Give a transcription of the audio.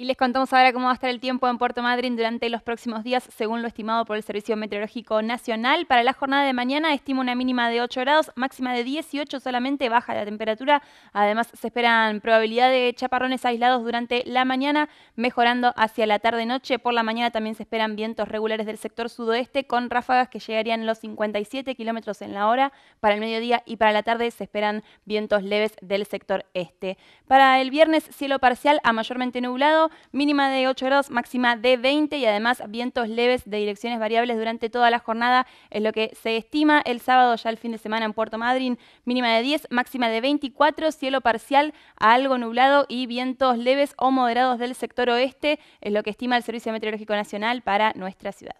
Y les contamos ahora cómo va a estar el tiempo en Puerto Madryn durante los próximos días, según lo estimado por el Servicio Meteorológico Nacional. Para la jornada de mañana estima una mínima de 8 grados, máxima de 18 solamente, baja la temperatura. Además, se esperan probabilidad de chaparrones aislados durante la mañana, mejorando hacia la tarde-noche. Por la mañana también se esperan vientos regulares del sector sudoeste con ráfagas que llegarían los 57 kilómetros en la hora. Para el mediodía y para la tarde se esperan vientos leves del sector este. Para el viernes, cielo parcial a mayormente nublado mínima de 8 grados, máxima de 20 y además vientos leves de direcciones variables durante toda la jornada es lo que se estima. El sábado ya el fin de semana en Puerto Madryn, mínima de 10, máxima de 24, cielo parcial a algo nublado y vientos leves o moderados del sector oeste es lo que estima el Servicio Meteorológico Nacional para nuestra ciudad.